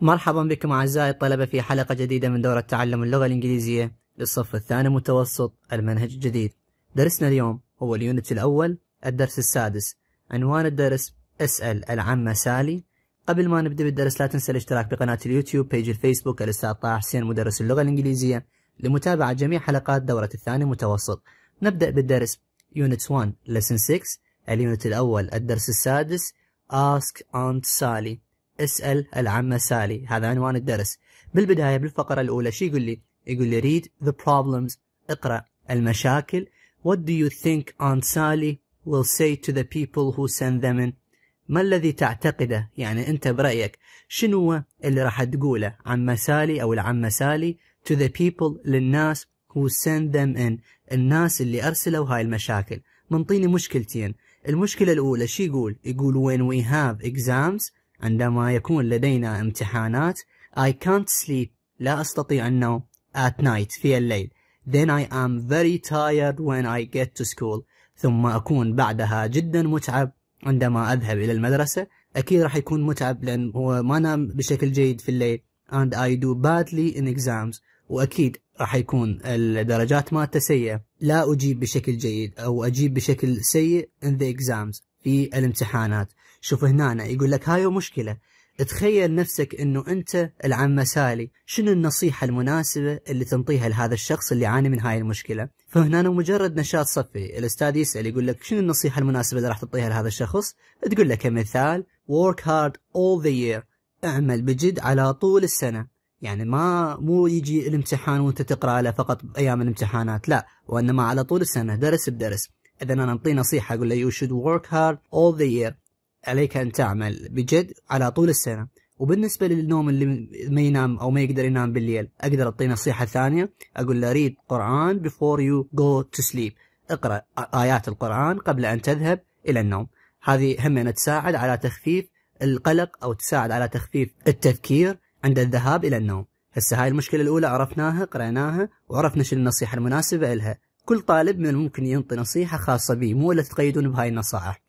مرحبا بكم أعزائي الطلبة في حلقة جديدة من دورة تعلم اللغة الإنجليزية للصف الثاني متوسط المنهج الجديد درسنا اليوم هو اليونت الأول الدرس السادس عنوان الدرس اسأل العمة سالي قبل ما نبدأ بالدرس لا تنسى الاشتراك بقناة اليوتيوب بيج الفيسبوك الأستاذ طه حسين مدرس اللغة الإنجليزية لمتابعة جميع حلقات دورة الثاني متوسط نبدأ بالدرس يونت 1 لسن 6 اليونت الأول الدرس السادس ask aunt سالي اسأل العمة سالي هذا عنوان الدرس بالبداية بالفقرة الأولى شو يقول لي يقول لي read the problems اقرأ المشاكل what do you think Aunt Sally will say to the people who send them in ما الذي تعتقده يعني أنت برأيك شنو اللي راح تقوله عمة سالي أو العمة سالي to the people للناس who send them in الناس اللي أرسلوا هاي المشاكل منطيني مشكلتين المشكلة الأولى شو يقول يقول when we have exams عندما يكون لدينا امتحانات I can't sleep لا أستطيع النوم at night في الليل then I am very tired when I get to school ثم أكون بعدها جدا متعب عندما أذهب إلى المدرسة أكيد راح يكون متعب لأن هو ما نام بشكل جيد في الليل and I do badly in exams وأكيد راح يكون الدرجات مالته سيئة لا أجيب بشكل جيد أو أجيب بشكل سيء in the exams في الامتحانات شوف هنا أنا يقول لك هاي مشكلة تخيل نفسك انه انت العم سالي شنو النصيحه المناسبه اللي تنطيها لهذا الشخص اللي يعاني من هاي المشكله فهنا مجرد نشاط صفي الاستاذ يسال يقول لك شنو النصيحه المناسبه اللي راح تعطيها لهذا الشخص تقول له كمثال work hard all the year اعمل بجد على طول السنه يعني ما مو يجي الامتحان وانت تقرا له فقط ايام الامتحانات لا وانما على طول السنه درس بدرس اذا انا انطيه نصيحه اقول له you should work hard all the year عليك أن تعمل بجد على طول السنة وبالنسبة للنوم اللي ما ينام أو ما يقدر ينام بالليل أقدر أعطيه نصيحة ثانية أقول له ريد قرآن بيفور يو جو تو سليب اقرأ آيات القرآن قبل أن تذهب إلى النوم هذه هم تساعد على تخفيف القلق أو تساعد على تخفيف التفكير عند الذهاب إلى النوم هسه هاي المشكلة الأولى عرفناها قرأناها وعرفنا شنو النصيحة المناسبة لها كل طالب من الممكن ينطي نصيحة خاصة به مو لا تقيدون بهاي النصائح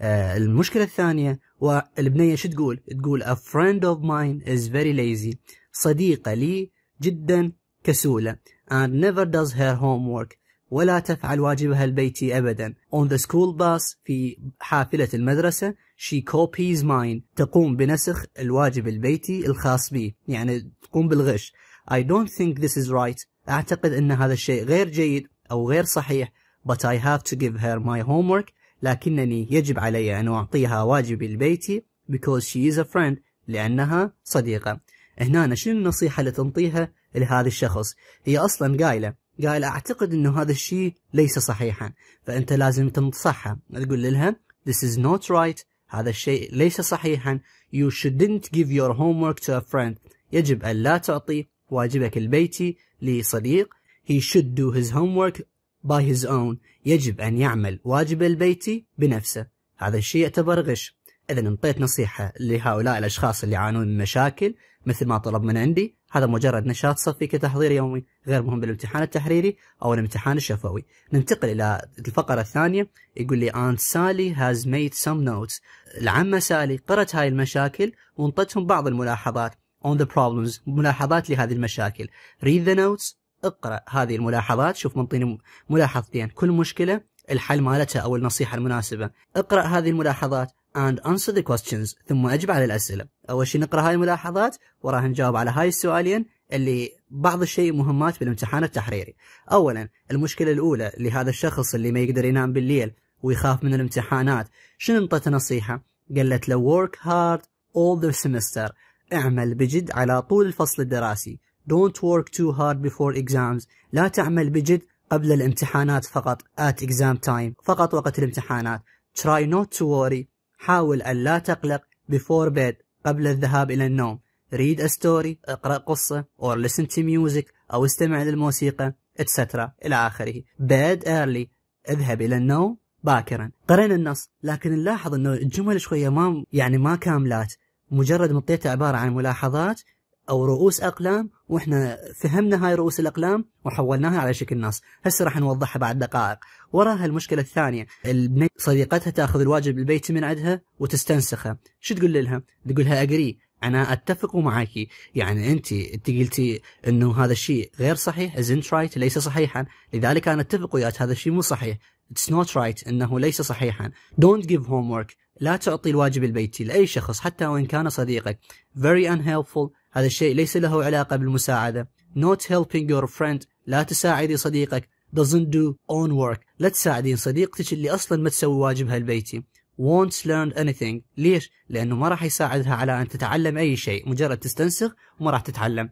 آه، المشكلة الثانية والبنية شو تقول؟ تقول a friend of mine is very lazy صديقة لي جدا كسولة and never does her homework ولا تفعل واجبها البيتي أبدا on the school bus في حافلة المدرسة she copies mine تقوم بنسخ الواجب البيتي الخاص بي يعني تقوم بالغش I don't think this is right أعتقد أن هذا الشيء غير جيد أو غير صحيح but I have to give her my homework لكنني يجب علي أن أعطيها واجبي البيتي because she is a friend لأنها صديقة هنا شنو النصيحة اللي تنطيها لهذا الشخص هي أصلا قايلة قايلة أعتقد أنه هذا الشيء ليس صحيحا فأنت لازم تنصحها تقول لها this is not right هذا الشيء ليس صحيحا you shouldn't give your homework to a friend يجب أن لا تعطي واجبك البيتي لصديق he should do his homework by his own يجب أن يعمل واجب البيتي بنفسه هذا الشيء يعتبر غش إذا انطيت نصيحة لهؤلاء الأشخاص اللي يعانون من مشاكل مثل ما طلب من عندي هذا مجرد نشاط صفي كتحضير يومي غير مهم بالامتحان التحريري أو الامتحان الشفوي ننتقل إلى الفقرة الثانية يقول لي Aunt سالي has made some notes العمة سالي قرأت هاي المشاكل وانطتهم بعض الملاحظات on the problems ملاحظات لهذه المشاكل read the notes اقرا هذه الملاحظات شوف منطيني ملاحظتين كل مشكله الحل مالتها او النصيحه المناسبه اقرا هذه الملاحظات and answer the questions ثم اجب على الاسئله اول شيء نقرا هاي الملاحظات وراها نجاوب على هاي السؤالين اللي بعض الشيء مهمات بالامتحان التحريري اولا المشكله الاولى لهذا الشخص اللي ما يقدر ينام بالليل ويخاف من الامتحانات شنو انطته نصيحه قالت له work hard all the semester اعمل بجد على طول الفصل الدراسي Don't work too hard before exams. لا تعمل بجد قبل الامتحانات فقط at exam time فقط وقت الامتحانات try not to worry حاول أن لا تقلق before bed قبل الذهاب إلى النوم read a story اقرأ قصة or listen to music أو استمع للموسيقى etc إلى آخره bed early اذهب إلى النوم باكرا قرينا النص لكن نلاحظ أنه الجمل شوية ما يعني ما كاملات مجرد مطيته عبارة عن ملاحظات او رؤوس اقلام واحنا فهمنا هاي رؤوس الاقلام وحولناها على شكل نص، هسه راح نوضحها بعد دقائق، وراها المشكله الثانيه، البنت صديقتها تاخذ الواجب البيتي من عندها وتستنسخه، شو تقول لها؟ تقول لها اجري، انا اتفق معك يعني انت انت قلتي انه هذا الشيء غير صحيح ازنت رايت ليس صحيحا لذلك انا اتفق وياك هذا الشيء مو صحيح اتس نوت رايت انه ليس صحيحا دونت جيف هوم لا تعطي الواجب البيتي لاي شخص حتى وان كان صديقك very unhelpful هذا الشيء ليس له علاقة بالمساعدة not helping your friend لا تساعدي صديقك doesn't do own work لا تساعدين صديقتك اللي أصلا ما تسوي واجبها البيتي won't learn anything ليش؟ لأنه ما راح يساعدها على أن تتعلم أي شيء مجرد تستنسخ وما راح تتعلم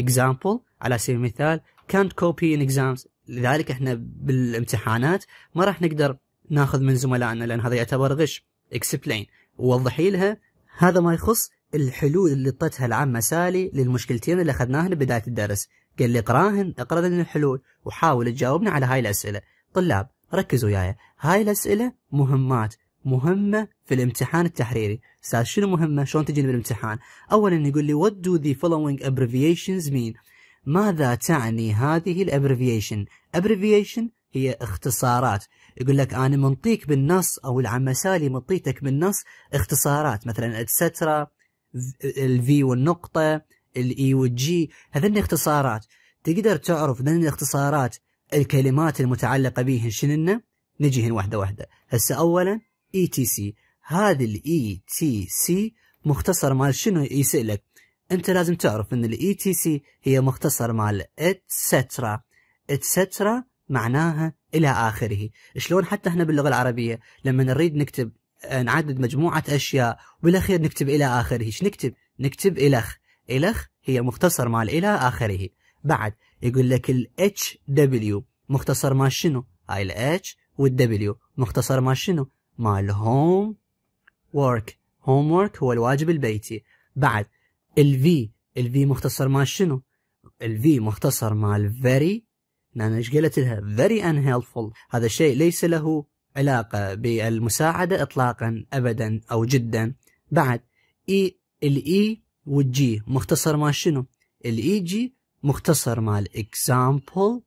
example على سبيل المثال can't copy in exams لذلك احنا بالامتحانات ما راح نقدر ناخذ من زملائنا لأن هذا يعتبر غش explain ووضحي لها هذا ما يخص الحلول اللي اعطتها العمة سالي للمشكلتين اللي اخذناهن بداية الدرس قال لي اقراهن اقرا لنا الحلول وحاول تجاوبنا على هاي الاسئله طلاب ركزوا وياي هاي الاسئله مهمات مهمة في الامتحان التحريري استاذ شنو مهمة شلون تجيني بالامتحان اولا يقول لي what do the following abbreviations mean ماذا تعني هذه الابريفيشن abbreviation هي اختصارات يقول لك انا منطيك بالنص او العمسالي منطيتك بالنص اختصارات مثلا اتسترا الفي والنقطه الاي e والجي هذني اختصارات تقدر تعرف من الاختصارات الكلمات المتعلقه بهن نجي نجيهن واحده واحده هسه اولا اي تي سي هذه الاي تي e سي مختصر مال شنو يسالك انت لازم تعرف ان الاي تي e سي هي مختصر مال اتسترا اتسترا معناها الى اخره شلون حتى احنا باللغه العربيه لما نريد نكتب نعدد مجموعه اشياء وبالاخير نكتب الى اخره ايش نكتب نكتب الخ الخ هي مختصر مال الى اخره بعد يقول لك ال HW مختصر مال شنو هاي ال H وال W مختصر مال شنو مال هوم وورك هوم وورك هو الواجب البيتي بعد ال V ال V مختصر مال شنو ال V مختصر مال very لان نعم، ايش قالت لها very unhelpful هذا الشيء ليس له علاقة بالمساعدة إطلاقا أبدا أو جدا بعد إي الإي والجي مختصر مال شنو؟ الإي جي مختصر مال إكزامبل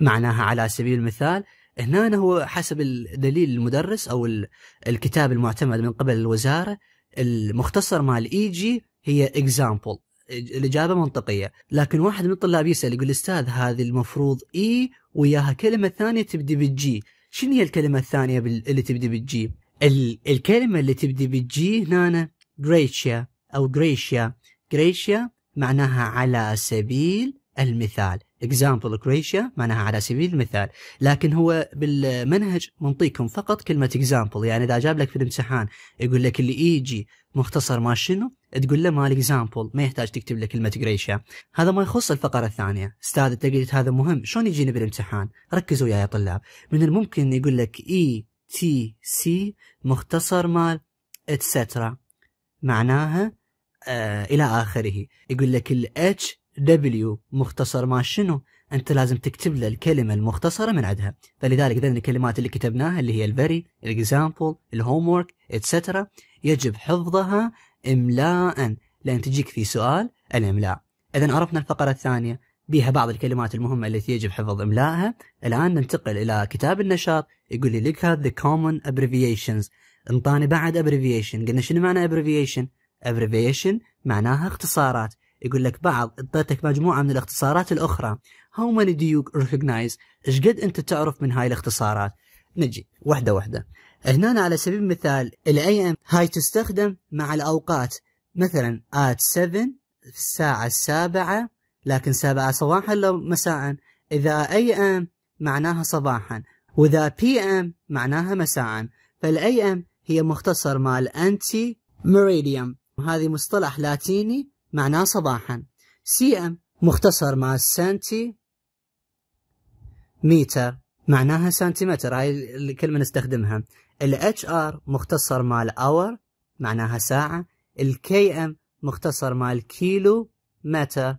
معناها على سبيل المثال هنا هو حسب الدليل المدرس أو الكتاب المعتمد من قبل الوزارة المختصر مال إي جي هي إكزامبل الإجابة منطقية لكن واحد من الطلاب يسأل يقول أستاذ هذه المفروض إي وياها كلمة ثانية تبدي بالجي شنو هي الكلمه الثانيه اللي تبدي بالجي الكلمه اللي تبدي بالجي هنا جريشيا او جريشيا جريشيا معناها على سبيل المثال اكزامبل كرواتيا معناها على سبيل المثال لكن هو بالمنهج منطيكم فقط كلمة اكزامبل يعني إذا جاب لك في الامتحان يقول لك اللي يجي مختصر ما شنو تقول له مال اكزامبل ما يحتاج تكتب له كلمة كريشيا هذا ما يخص الفقرة الثانية استاذ التقليد هذا مهم شلون يجيني بالامتحان ركزوا يا طلاب من الممكن يقول لك اي تي سي مختصر مال اتسترا معناها آه الى اخره يقول لك الاتش دبليو مختصر ما شنو انت لازم تكتب له الكلمه المختصره من عندها فلذلك ذن الكلمات اللي كتبناها اللي هي الفيري الاكزامبل الهوم ورك اتسترا يجب حفظها املاء لان تجيك في سؤال الاملاء اذا عرفنا الفقره الثانيه بها بعض الكلمات المهمه التي يجب حفظ املائها الان ننتقل الى كتاب النشاط يقول لي look at the common abbreviations انطاني بعد abbreviation قلنا شنو معنى abbreviation abbreviation معناها اختصارات يقول لك بعض اعطيتك مجموعه من الاختصارات الاخرى هاو ماني دو يو ريكوجنايز ايش قد انت تعرف من هاي الاختصارات نجي واحده واحده هنا على سبيل المثال الاي ام هاي تستخدم مع الاوقات مثلا at 7 الساعة السابعة لكن سبعة صباحا لو مساء إذا أي أم معناها صباحا وإذا بي أم معناها مساء فالأي أم هي مختصر مال أنتي مريديوم هذه مصطلح لاتيني معناه صباحا سي ام مختصر مع سنتي متر معناها سنتيمتر هاي الكلمة نستخدمها الاتش ار مختصر مع الاور معناها ساعة الكي ام مختصر مع الكيلو متر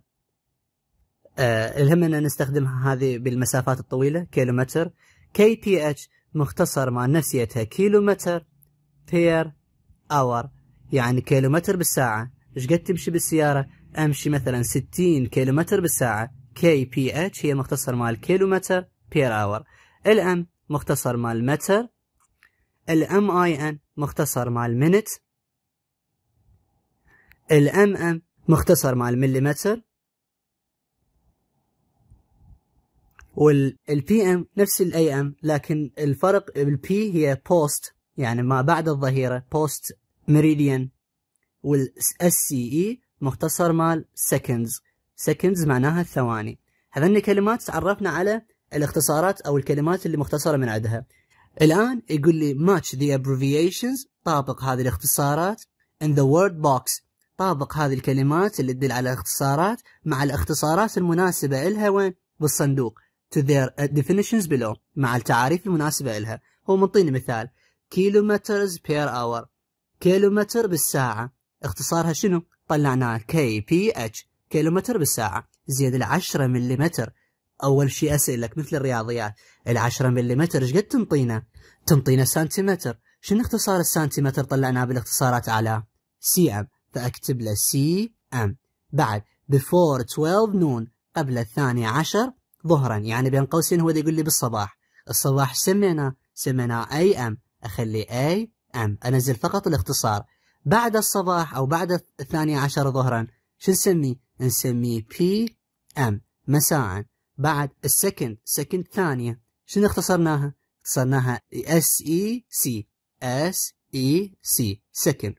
آه الهم ان نستخدمها هذه بالمسافات الطويلة كيلو متر كي بي اتش مختصر مع نفسيتها كيلو متر بير اور يعني كيلو متر بالساعة ايش قد تمشي بالسيارة امشي مثلا 60 كيلومتر بالساعة كي بي اتش هي مختصر مال كيلومتر بير اور الام مختصر مال متر الام اي ان مختصر مال منت الام ام مختصر مال مليمتر والبي ام نفس الاي ام لكن الفرق البي هي بوست يعني ما بعد الظهيره بوست ميريديان والاس سي اي e مختصر مال سكندز سكندز معناها الثواني هذني كلمات تعرفنا على الاختصارات او الكلمات اللي مختصره من عندها الان يقول لي ماتش ذا ابريفيشنز طابق هذه الاختصارات ان ذا وورد بوكس طابق هذه الكلمات اللي تدل على الاختصارات مع الاختصارات المناسبة لها وين؟ بالصندوق to their definitions below مع التعاريف المناسبة لها هو منطيني مثال كيلومترز بير اور كيلومتر بالساعة اختصارها شنو؟ طلعناه كي بي اتش كيلومتر بالساعة زيد العشرة ملم أول شيء أسألك مثل الرياضيات العشرة ملم ايش قد تنطينا؟ تنطينا سنتيمتر شنو اختصار السنتيمتر طلعناه بالاختصارات على سي ام فأكتب له سي ام بعد بفور 12 نون قبل الثاني عشر ظهرا يعني بين قوسين هو يقول لي بالصباح الصباح سمينا سمينا اي ام اخلي اي ام انزل فقط الاختصار بعد الصباح أو بعد الثانية عشر ظهرا شو نسميه؟ نسميه بي ام مساء بعد السكند سكند ثانية شنو اختصرناها؟ اختصرناها اس اي سي اس اي سي سكند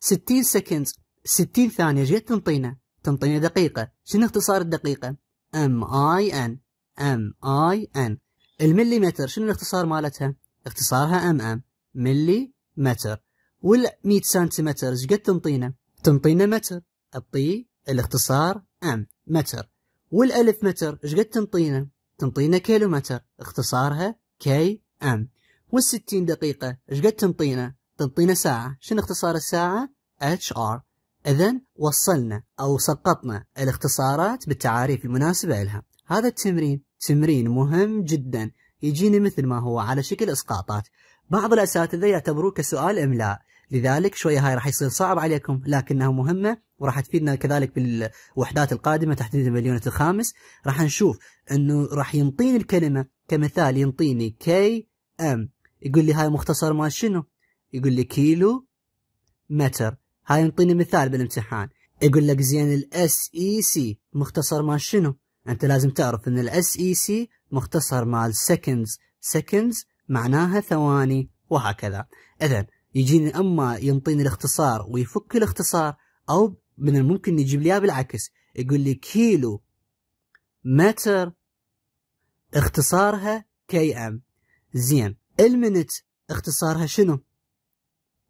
60 سكند 60 ثانية جيت تنطينا تنطينا دقيقة شنو اختصار الدقيقة؟ ام اي ان ام اي ان المليمتر شنو الاختصار مالتها؟ اختصارها ام ام ملي متر ولا 100 سنتيمتر ايش قد تنطينا تنطينا متر الطي الاختصار ام متر والالف متر ايش قد تنطينا تنطينا كيلو متر اختصارها كي ام والستين دقيقة ايش قد تنطينا تنطينا ساعة شنو اختصار الساعة اتش ار اذا وصلنا او سقطنا الاختصارات بالتعاريف المناسبة لها هذا التمرين تمرين مهم جدا يجيني مثل ما هو على شكل اسقاطات بعض الأساتذة يعتبروه كسؤال إملاء لذلك شوية هاي راح يصير صعب عليكم لكنها مهمة وراح تفيدنا كذلك بالوحدات القادمة تحديدا باليونت الخامس راح نشوف أنه راح ينطيني الكلمة كمثال ينطيني كي ام يقول لي هاي مختصر مال شنو يقول لي كيلو متر هاي ينطيني مثال بالامتحان يقول لك زين الاس اي سي e مختصر مال شنو انت لازم تعرف ان الاس اي سي e مختصر مال سكندز سكندز معناها ثواني وهكذا إذا يجيني أما ينطيني الاختصار ويفك الاختصار أو من الممكن يجيب لي بالعكس يقول لي كيلو متر اختصارها كي ام زين المنت اختصارها شنو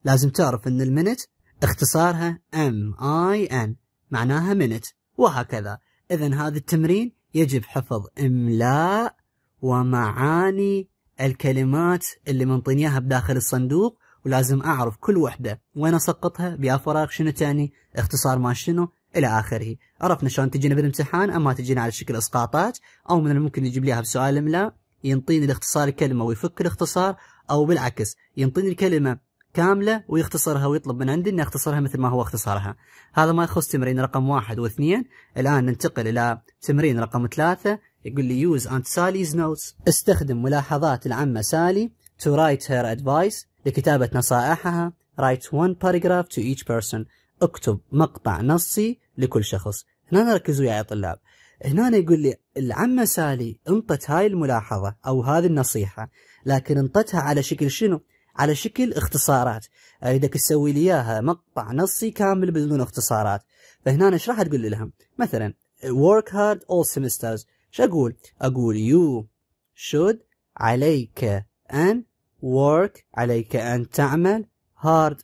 لازم تعرف ان المنت اختصارها ام اي ان معناها منت وهكذا اذا هذا التمرين يجب حفظ املاء ومعاني الكلمات اللي منطيني اياها بداخل الصندوق ولازم اعرف كل وحده وين اسقطها بيا فراغ شنو تاني اختصار ما شنو الى اخره عرفنا شلون تجينا بالامتحان اما تجينا على شكل اسقاطات او من الممكن يجيب لي اياها بسؤال املاء ينطيني الاختصار الكلمه ويفك الاختصار او بالعكس ينطيني الكلمه كامله ويختصرها ويطلب من عندي اني اختصرها مثل ما هو اختصرها. هذا ما يخص تمرين رقم واحد واثنين، الان ننتقل الى تمرين رقم ثلاثه يقول لي يوز انت ساليز نوتس استخدم ملاحظات العمة سالي to write her advice لكتابة نصائحها write one paragraph to each person اكتب مقطع نصي لكل شخص هنا ركزوا يا طلاب هنا يقول لي العمة سالي انطت هاي الملاحظة أو هذه النصيحة لكن انطتها على شكل شنو؟ على شكل اختصارات أريدك تسوي لي إياها مقطع نصي كامل بدون اختصارات فهنا ايش راح تقول لهم؟ مثلا work hard all semesters شو أقول؟ أقول you should عليك أن work عليك أن تعمل hard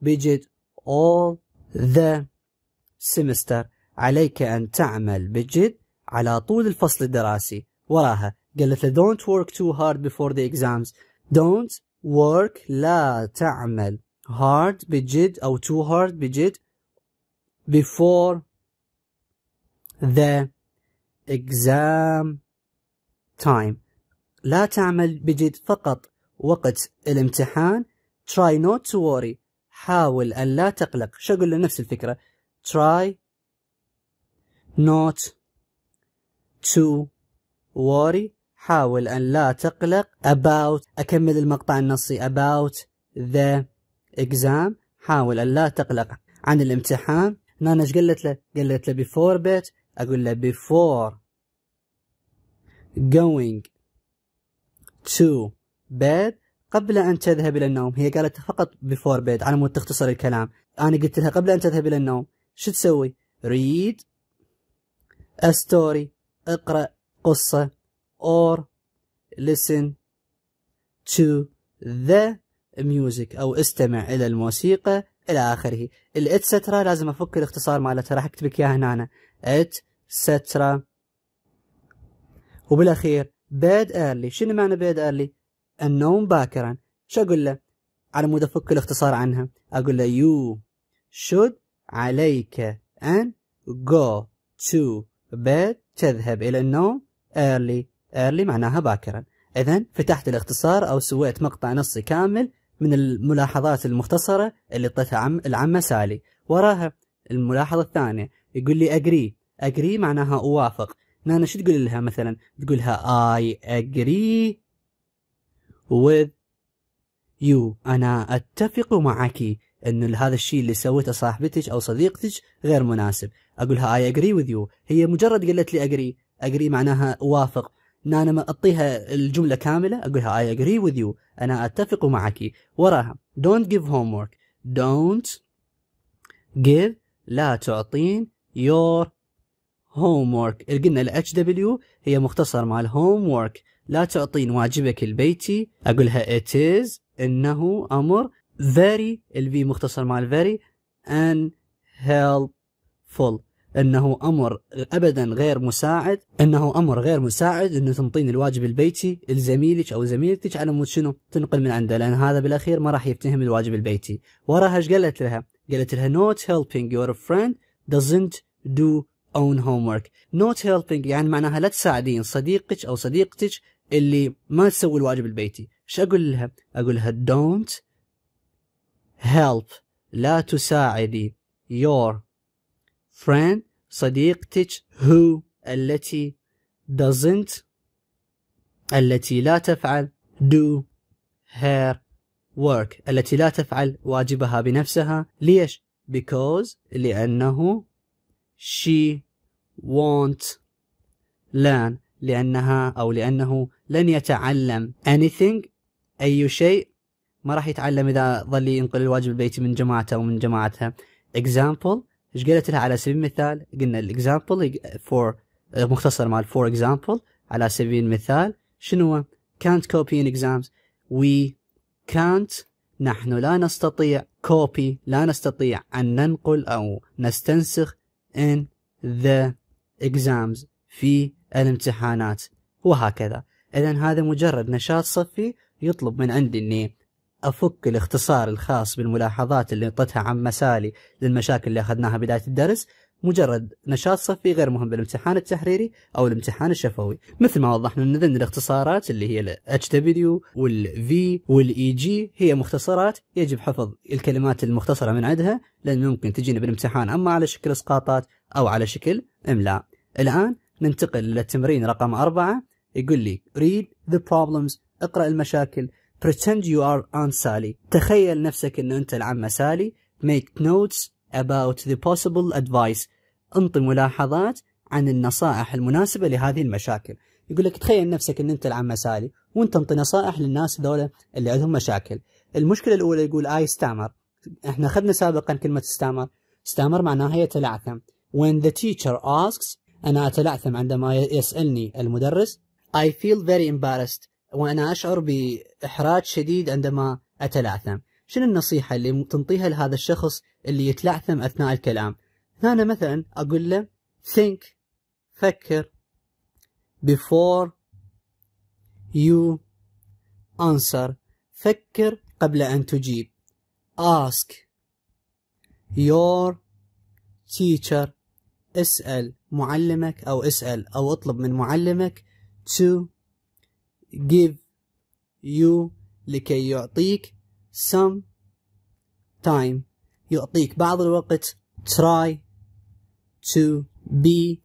بجد all the semester عليك أن تعمل بجد على طول الفصل الدراسي وراها قالت له don't work too hard before the exams don't work لا تعمل hard بجد أو too hard بجد before the exam time لا تعمل بجد فقط وقت الامتحان try not to worry حاول أن لا تقلق شو أقول له نفس الفكرة try not to worry حاول أن لا تقلق about أكمل المقطع النصي about the exam حاول أن لا تقلق عن الامتحان نانا ايش قالت له؟ قالت له before bed أقول له before going to bed قبل أن تذهب إلى النوم هي قالت فقط before bed على مود تختصر الكلام أنا قلت لها قبل أن تذهب إلى النوم شو تسوي read a story اقرأ قصة or listen to the music أو استمع إلى الموسيقى الى اخره الاتسترا لازم افك الاختصار مالته راح اكتب لك اياها هنا أنا. اتسترا وبالاخير بيد ايرلي شنو معنى بيد ايرلي النوم باكرا شو اقول له على مود افك الاختصار عنها اقول له يو شود عليك ان جو تو بيد تذهب الى النوم ايرلي ايرلي معناها باكرا اذا فتحت الاختصار او سويت مقطع نصي كامل من الملاحظات المختصرة اللي اعطتها عم العمة سالي وراها الملاحظة الثانية يقول لي أجري أجري معناها أوافق نانا شو تقول لها مثلا تقولها I agree with you أنا أتفق معك أن هذا الشيء اللي سويته صاحبتك أو صديقتك غير مناسب أقولها I agree with you هي مجرد قالت لي أجري أجري معناها أوافق ان انا ما اعطيها الجمله كامله اقولها اي اجري وذ يو انا اتفق معك وراها دونت جيف هوم ورك دونت جيف لا تعطين يور هوم ورك قلنا الاتش دبليو هي مختصر مال هوم ورك لا تعطين واجبك البيتي اقولها it is انه امر very الفي مختصر مال الفيري and helpful انه امر ابدا غير مساعد انه امر غير مساعد انه تنطين الواجب البيتي لزميلك او زميلتك على مود شنو تنقل من عنده لان هذا بالاخير ما راح يفتهم الواجب البيتي وراها ايش قالت لها؟ قالت لها not helping your friend doesn't do own homework not helping يعني معناها لا تساعدين صديقك او صديقتك اللي ما تسوي الواجب البيتي ايش اقول لها اقول لها don't help لا تساعدي your friend صديقتك who التي doesn't التي لا تفعل do her work التي لا تفعل واجبها بنفسها ليش؟ because لأنه she won't learn لأنها أو لأنه لن يتعلم anything أي شيء ما راح يتعلم إذا ظل ينقل الواجب البيتي من جماعته ومن جماعتها example ايش قالت لها على سبيل المثال قلنا الاكزامبل فور مختصر مال فور اكزامبل على سبيل المثال شنو كانت كوبي ان اكزامز وي كانت نحن لا نستطيع كوبي لا نستطيع أن ننقل أو نستنسخ ان ذا اكزامز في الامتحانات وهكذا إذا هذا مجرد نشاط صفي يطلب من عندي أني افك الاختصار الخاص بالملاحظات اللي نطتها عن مسالي للمشاكل اللي اخذناها بدايه الدرس مجرد نشاط صفي غير مهم بالامتحان التحريري او الامتحان الشفوي مثل ما وضحنا ان الاختصارات اللي هي الاتش دبليو والفي والاي جي e هي مختصرات يجب حفظ الكلمات المختصره من عندها لان ممكن تجينا بالامتحان اما على شكل اسقاطات او على شكل املاء الان ننتقل للتمرين رقم أربعة يقول لي read the problems اقرأ المشاكل pretend you are Aunt Sally تخيل نفسك انه انت العمة سالي make notes about the possible advice انطي ملاحظات عن النصائح المناسبة لهذه المشاكل يقول لك تخيل نفسك ان انت العمة سالي وانت انطي نصائح للناس دولة اللي عندهم مشاكل المشكلة الاولى يقول I stammer احنا اخذنا سابقا كلمة stammer stammer معناها يتلعثم when the teacher asks أنا أتلعثم عندما يسألني المدرس I feel very embarrassed وانا اشعر باحراج شديد عندما اتلعثم شنو النصيحه اللي تنطيها لهذا الشخص اللي يتلعثم اثناء الكلام انا مثلا اقول له think فكر before you answer فكر قبل ان تجيب ask your teacher اسأل معلمك أو اسأل أو اطلب من معلمك to give you لكي يعطيك some time يعطيك بعض الوقت try to be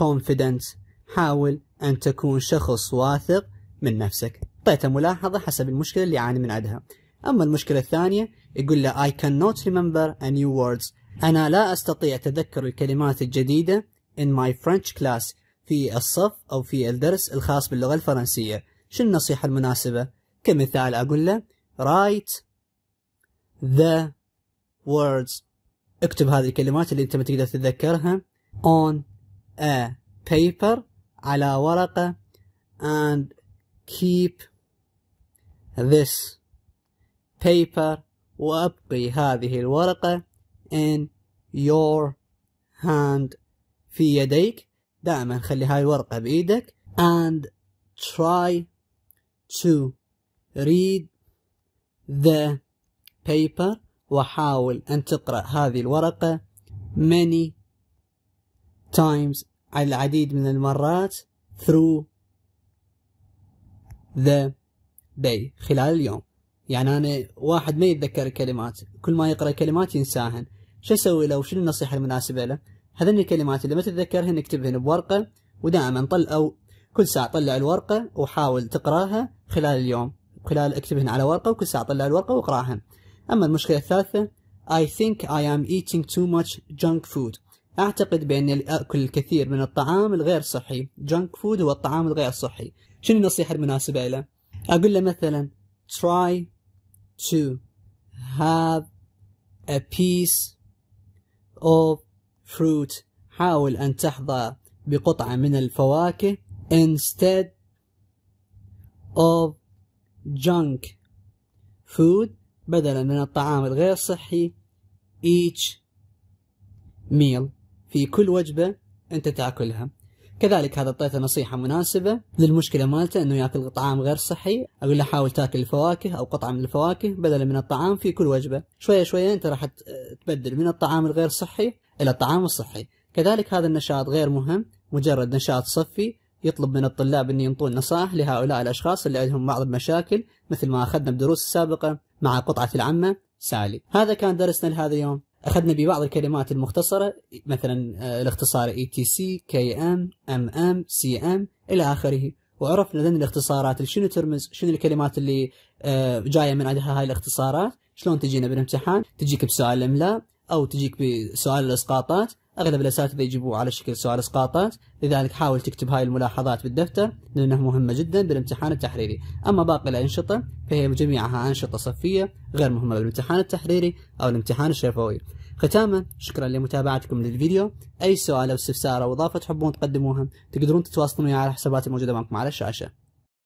confident حاول أن تكون شخص واثق من نفسك أعطيته ملاحظة حسب المشكلة اللي يعاني من عندها أما المشكلة الثانية يقول له I cannot remember a new words أنا لا أستطيع تذكر الكلمات الجديدة in my French class في الصف أو في الدرس الخاص باللغة الفرنسية شو النصيحة المناسبة؟ كمثال أقول له write the words اكتب هذه الكلمات اللي أنت ما تقدر تتذكرها on a paper على ورقة and keep this paper وأبقي هذه الورقة in your hand في يديك دائما خلي هاي الورقة بإيدك and try to read the paper وحاول أن تقرأ هذه الورقة many times العديد من المرات through the day خلال اليوم يعني أنا واحد ما يتذكر الكلمات كل ما يقرأ كلمات ينساهن شو أسوي له وشو النصيحة المناسبة له هذني الكلمات اللي ما تتذكرهن اكتبهن بورقة ودائما طل أو كل ساعة طلع الورقة وحاول تقراها خلال اليوم خلال اكتبهن على ورقة وكل ساعة طلع الورقة واقراها أما المشكلة الثالثة I think I am eating too much junk food أعتقد بأني أكل الكثير من الطعام الغير صحي junk food هو الطعام الغير صحي شنو النصيحة المناسبة له؟ أقول له مثلا try to have a piece of fruit حاول أن تحظى بقطعة من الفواكه instead of junk food بدلا من الطعام الغير صحي each meal في كل وجبة أنت تأكلها كذلك هذا اعطيته نصيحة مناسبة للمشكلة مالته انه ياكل طعام غير صحي، اقول له حاول تاكل الفواكه او قطعة من الفواكه بدلا من الطعام في كل وجبة، شوية شوية انت راح تبدل من الطعام الغير صحي إلى الطعام الصحي كذلك هذا النشاط غير مهم مجرد نشاط صفي يطلب من الطلاب أن ينطون نصائح لهؤلاء الأشخاص اللي عندهم بعض المشاكل مثل ما أخذنا بدروس السابقة مع قطعة العمة سالي هذا كان درسنا لهذا اليوم أخذنا ببعض الكلمات المختصرة مثلا آه، الاختصار اي تي سي كي ام ام ام سي ام إلى آخره وعرفنا ذن الاختصارات شنو ترمز شنو الكلمات اللي آه، جاية من عندها هاي الاختصارات شلون تجينا بالامتحان تجيك بسؤال الإملاء او تجيك بسؤال الاسقاطات اغلب الاساتذه يجيبوه على شكل سؤال اسقاطات لذلك حاول تكتب هاي الملاحظات بالدفتر لانها مهمه جدا بالامتحان التحريري اما باقي الانشطه فهي جميعها انشطه صفيه غير مهمه بالامتحان التحريري او الامتحان الشفوي ختاما شكرا لمتابعتكم للفيديو اي سؤال او استفسار او اضافه تحبون تقدموها تقدرون تتواصلون معي على الحسابات الموجوده معكم على الشاشه